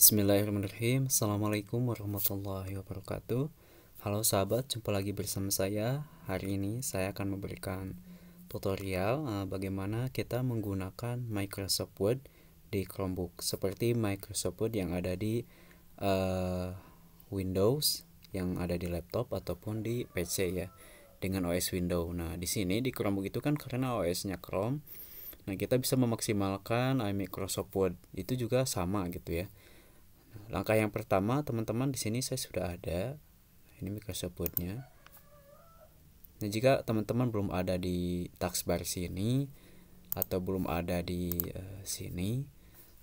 Bismillahirrahmanirrahim Assalamualaikum warahmatullahi wabarakatuh Halo sahabat, jumpa lagi bersama saya Hari ini saya akan memberikan tutorial eh, bagaimana kita menggunakan Microsoft Word di Chromebook Seperti Microsoft Word yang ada di uh, Windows, yang ada di laptop ataupun di PC ya Dengan OS Windows Nah di sini di Chromebook itu kan karena OS-nya Chrome Nah kita bisa memaksimalkan eh, Microsoft Word Itu juga sama gitu ya Langkah yang pertama, teman-teman di sini saya sudah ada. Ini Microsoft Word-nya. Nah, jika teman-teman belum ada di taskbar sini atau belum ada di uh, sini,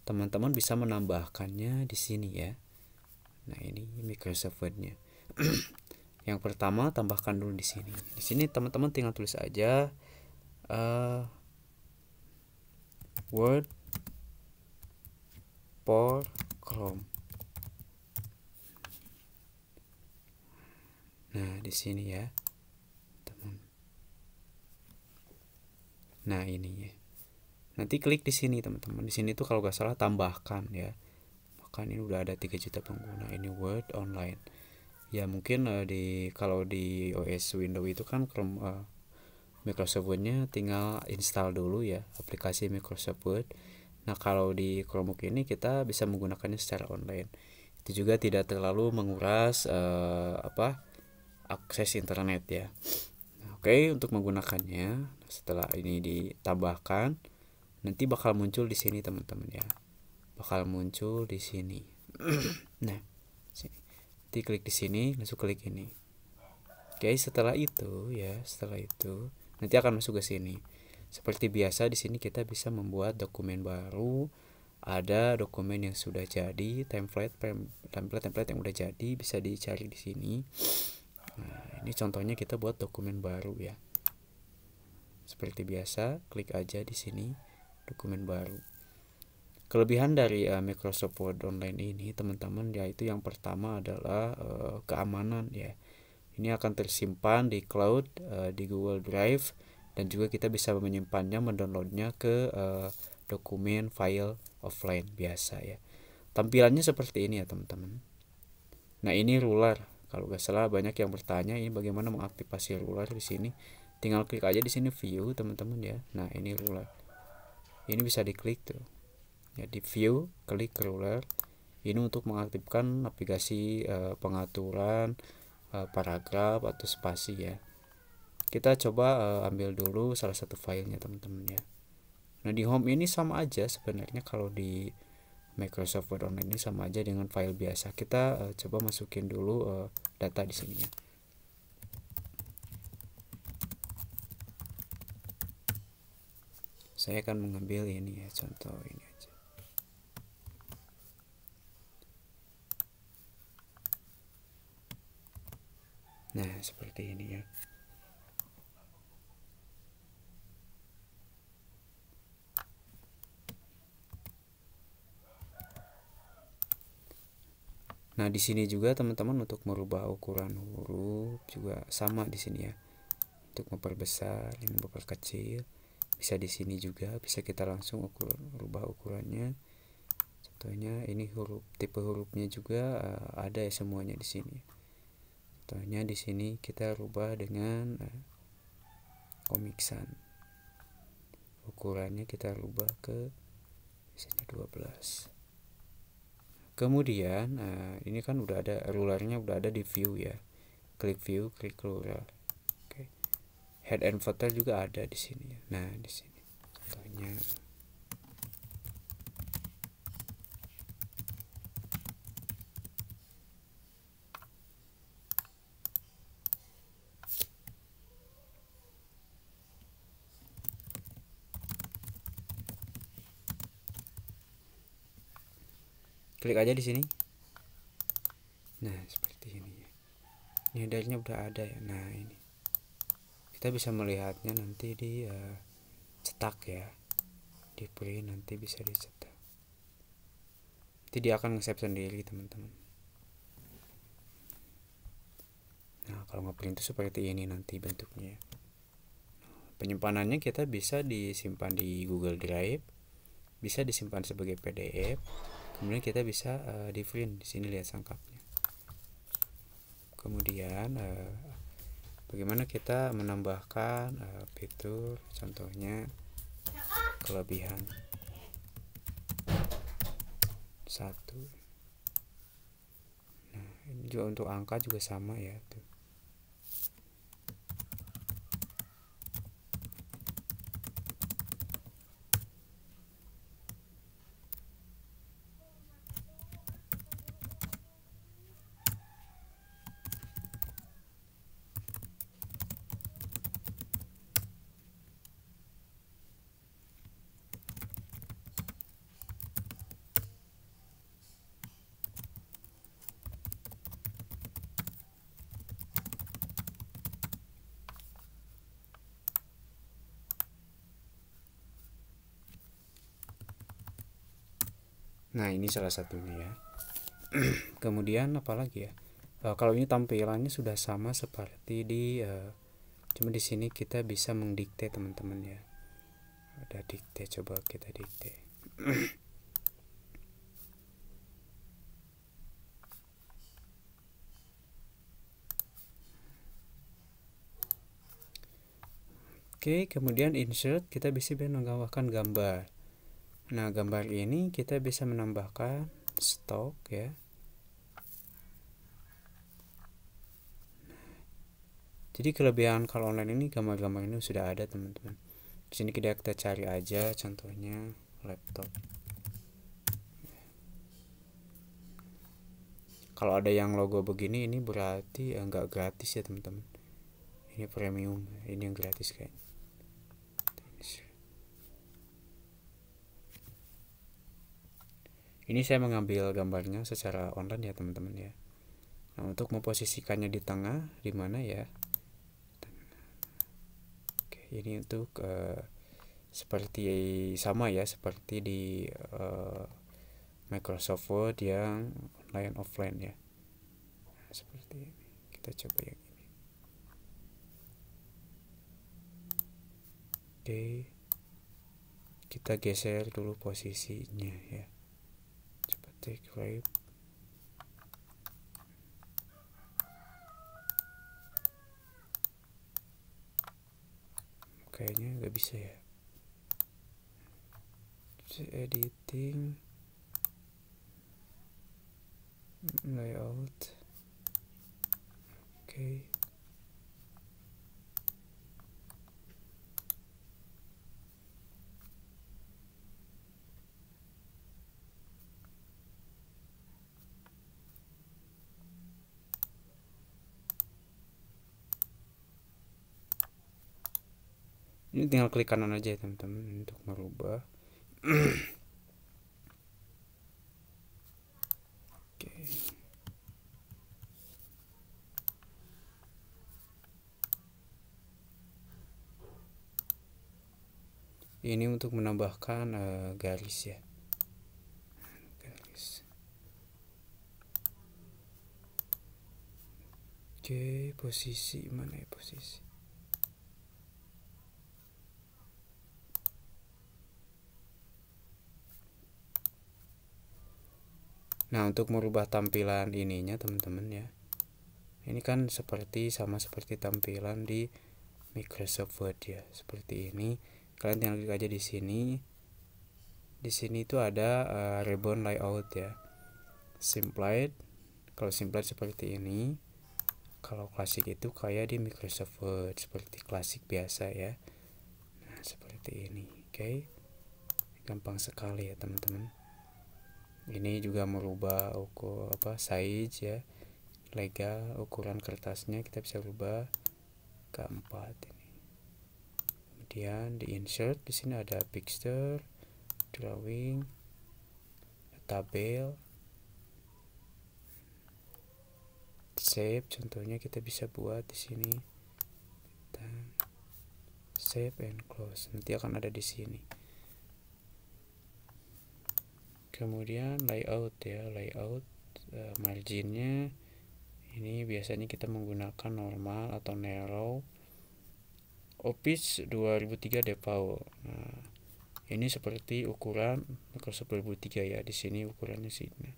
teman-teman bisa menambahkannya di sini ya. Nah, ini Microsoft Word-nya. yang pertama tambahkan dulu di sini. Di sini teman-teman tinggal tulis aja uh, Word for Chrome. Nah, di sini ya, teman. Nah, ini ya. Nanti klik di sini, teman-teman. Di sini tuh kalau nggak salah tambahkan ya. Bahkan ini udah ada 3 juta pengguna ini Word online. Ya, mungkin uh, di kalau di OS Windows itu kan Chrome uh, Microsoft Word-nya tinggal install dulu ya aplikasi Microsoft Word. Nah, kalau di Chromebook ini kita bisa menggunakannya secara online. Itu juga tidak terlalu menguras uh, apa akses internet ya nah, oke okay, untuk menggunakannya setelah ini ditambahkan nanti bakal muncul di sini teman-teman ya bakal muncul di sini nah sini nanti klik di sini langsung klik ini oke okay, setelah itu ya setelah itu nanti akan masuk ke sini seperti biasa di sini kita bisa membuat dokumen baru ada dokumen yang sudah jadi template template template yang sudah jadi bisa dicari di sini Nah, ini contohnya kita buat dokumen baru ya. Seperti biasa, klik aja di sini dokumen baru. Kelebihan dari uh, Microsoft Word online ini, teman-teman, yaitu yang pertama adalah uh, keamanan ya. Ini akan tersimpan di cloud uh, di Google Drive dan juga kita bisa menyimpannya, mendownloadnya ke uh, dokumen file offline biasa ya. Tampilannya seperti ini ya, teman-teman. Nah, ini ruler kalau nggak salah banyak yang bertanya ini bagaimana mengaktifasi ruler di sini. Tinggal klik aja di sini view teman-teman ya. Nah ini ruler. Ini bisa diklik tuh. Ya di view klik ruler. Ini untuk mengaktifkan aplikasi eh, pengaturan eh, paragraf atau spasi ya. Kita coba eh, ambil dulu salah satu filenya teman-teman ya. Nah di home ini sama aja sebenarnya kalau di Microsoft Word Online ini sama aja dengan file biasa. Kita uh, coba masukin dulu uh, data di sini ya. Saya akan mengambil ini ya, contoh ini aja. Nah, seperti ini ya. Nah, di sini juga teman-teman untuk merubah ukuran huruf juga sama di sini ya. Untuk memperbesar, ini memperkecil. Bisa di sini juga, bisa kita langsung ukur rubah ukurannya. Contohnya ini huruf tipe hurufnya juga uh, ada ya semuanya di sini. Contohnya di sini kita rubah dengan uh, komiksan. Ukurannya kita rubah ke misalnya 12 kemudian nah, ini kan udah ada rulernya udah ada di view ya klik view klik ruler oke head and footer juga ada di sini nah di sini contohnya klik aja di sini nah seperti ini ya ini headernya udah ada ya nah ini kita bisa melihatnya nanti di uh, cetak ya Di print nanti bisa dicetak nanti dia akan nge-save sendiri teman-teman nah kalau nge-print itu seperti ini nanti bentuknya penyimpanannya kita bisa disimpan di Google Drive bisa disimpan sebagai PDF kemudian kita bisa uh, eh, different di sini lihat sangkapnya kemudian uh, bagaimana kita menambahkan uh, fitur contohnya kelebihan satu nah ini juga untuk angka juga sama ya tuh nah ini salah satunya ya kemudian apalagi ya uh, kalau ini tampilannya sudah sama seperti di uh, cuma di sini kita bisa mendikte teman-teman ya ada dikte coba kita dikte Oke, kemudian insert kita bisa menambahkan gambar. Nah, gambar ini kita bisa menambahkan stok ya. Jadi kelebihan kalau online ini gambar-gambar ini sudah ada teman-teman. Di sini kita kita cari aja contohnya laptop. Kalau ada yang logo begini ini berarti enggak eh, gratis ya teman-teman. Ini premium, ini yang gratis kayaknya. Ini saya mengambil gambarnya secara online ya teman-teman ya. Nah, untuk memposisikannya di tengah, di mana ya? Oke, ini untuk uh, seperti sama ya, seperti di uh, Microsoft Word yang online offline ya. Nah, seperti ini. Kita coba yang ini. Oke. Kita geser dulu posisinya ya take rape kayaknya nggak bisa ya editing layout oke okay. ini tinggal klik kanan aja ya teman-teman untuk merubah oke ini untuk menambahkan uh, garis ya garis oke posisi mana ya posisi nah untuk merubah tampilan ininya teman-teman ya ini kan seperti sama seperti tampilan di Microsoft Word ya seperti ini kalian tinggal klik aja di sini di sini itu ada uh, ribbon layout ya simplified kalau simplified seperti ini kalau klasik itu kayak di Microsoft Word seperti klasik biasa ya nah seperti ini oke okay? gampang sekali ya teman-teman ini juga merubah ukur apa size ya legal ukuran kertasnya kita bisa rubah keempat ini kemudian di insert di sini ada picture drawing tabel shape contohnya kita bisa buat di sini dan save and close nanti akan ada di sini kemudian layout ya layout e, marginnya ini biasanya kita menggunakan normal atau narrow Office 2003 default Nah, ini seperti ukuran Microsoft 2003 ya. Di sini ukurannya sih. Nah,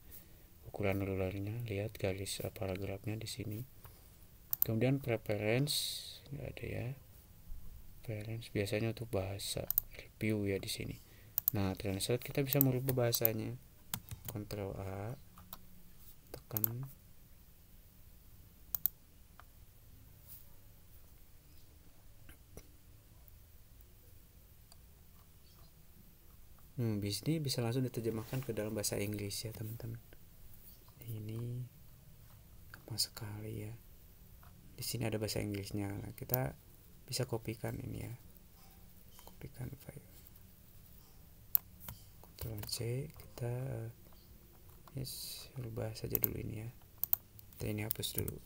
ukuran rulernya lihat garis e, paragrafnya di sini. Kemudian preference enggak ada ya. Preference biasanya untuk bahasa review ya di sini nah translate kita bisa merubah bahasanya Ctrl A tekan Hmm, bis ini bisa langsung diterjemahkan ke dalam bahasa Inggris ya teman-teman. Ini apa sekali ya. Di sini ada bahasa Inggrisnya. kita bisa kopikan ini ya. Kopikan file. Ctrl C kita uh, yes, rubah saja dulu ini ya kita ini hapus dulu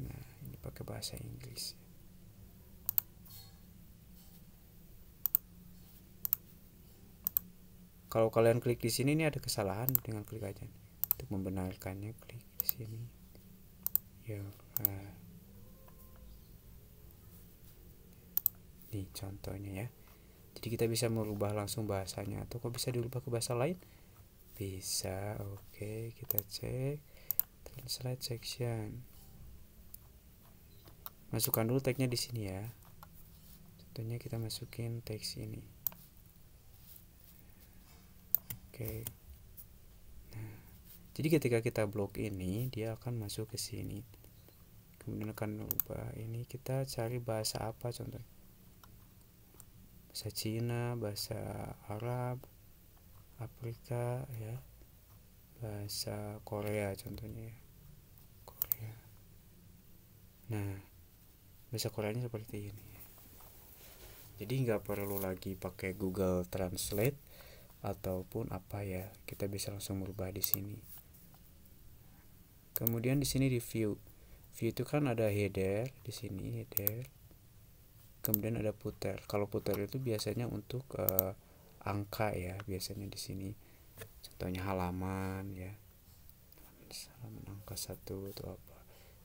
nah ini pakai bahasa Inggris kalau kalian klik di sini ini ada kesalahan dengan klik aja untuk membenarkannya klik di sini ya uh, di contohnya ya jadi kita bisa merubah langsung bahasanya atau kok bisa diubah ke bahasa lain bisa oke kita cek translate section masukkan dulu tagnya di sini ya contohnya kita masukin teks ini oke nah jadi ketika kita blok ini dia akan masuk ke sini kemudian akan merubah. ini kita cari bahasa apa contohnya bahasa Cina bahasa Arab Afrika ya bahasa Korea contohnya ya Korea nah bahasa Koreanya seperti ini jadi nggak perlu lagi pakai Google Translate ataupun apa ya kita bisa langsung merubah di sini kemudian di sini di view view itu kan ada header di sini header kemudian ada puter kalau puter itu biasanya untuk uh, angka ya biasanya di sini contohnya halaman ya halaman angka satu atau apa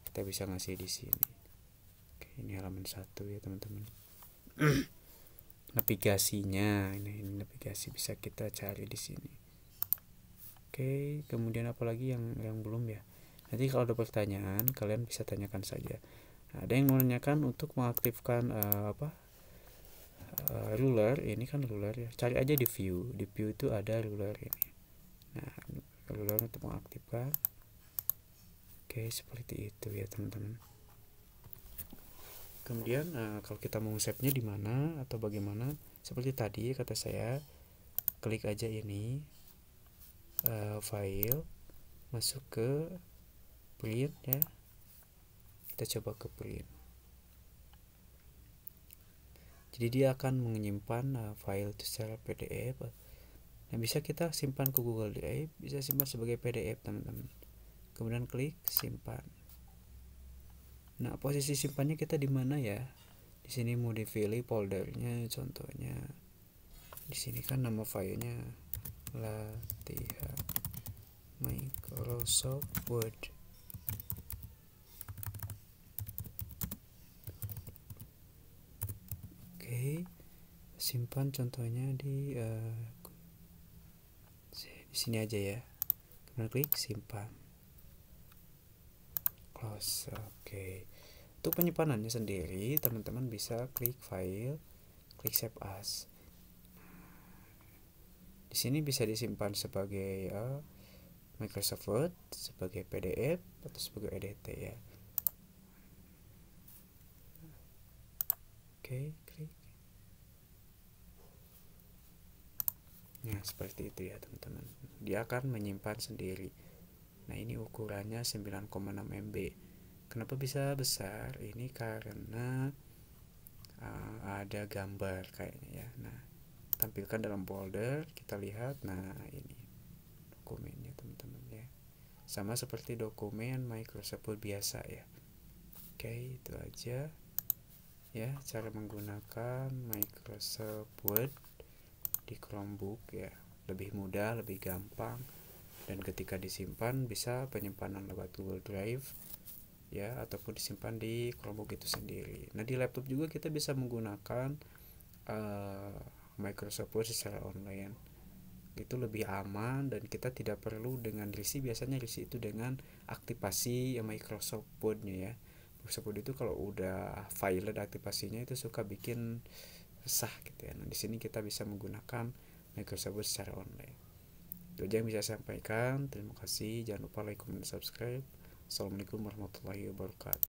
kita bisa ngasih di sini oke ini halaman satu ya teman-teman navigasinya ini, ini navigasi bisa kita cari di sini oke kemudian apalagi yang yang belum ya nanti kalau ada pertanyaan kalian bisa tanyakan saja ada yang menanyakan untuk mengaktifkan uh, apa uh, ruler ini kan ruler ya cari aja di view di view itu ada ruler ini nah ruler untuk mengaktifkan oke seperti itu ya teman-teman kemudian uh, kalau kita mau save-nya di mana atau bagaimana seperti tadi kata saya klik aja ini uh, file masuk ke print ya kita coba ke print jadi dia akan menyimpan uh, file itu secara PDF nah uh, bisa kita simpan ke Google Drive bisa simpan sebagai PDF teman-teman kemudian klik simpan nah posisi simpannya kita di mana ya di sini mau dipilih foldernya contohnya di sini kan nama filenya latihan Microsoft Word okay. simpan contohnya di uh, di sini aja ya kemudian klik simpan close oke okay. untuk penyimpanannya sendiri teman-teman bisa klik file klik save as di sini bisa disimpan sebagai uh, Microsoft Word sebagai PDF atau sebagai EDT ya oke okay. Nah, seperti itu ya, teman-teman. Dia akan menyimpan sendiri. Nah, ini ukurannya 9,6 MB. Kenapa bisa besar? Ini karena uh, ada gambar kayaknya ya. Nah, tampilkan dalam folder, kita lihat. Nah, ini dokumennya, teman-teman ya. Sama seperti dokumen Microsoft Word biasa ya. Oke, itu aja ya cara menggunakan Microsoft Word di Chromebook ya lebih mudah lebih gampang dan ketika disimpan bisa penyimpanan lewat Google Drive ya ataupun disimpan di Chromebook itu sendiri. Nah di laptop juga kita bisa menggunakan uh, Microsoft Word secara online itu lebih aman dan kita tidak perlu dengan risi biasanya risi itu dengan aktivasi ya Microsoft Word-nya ya Microsoft Word itu kalau udah dan aktivasinya itu suka bikin sah gitu ya. Nah, di sini kita bisa menggunakan Microsoft tersebut secara online. Itu aja yang bisa saya sampaikan. Terima kasih. Jangan lupa like, comment, subscribe. Assalamualaikum warahmatullahi wabarakatuh.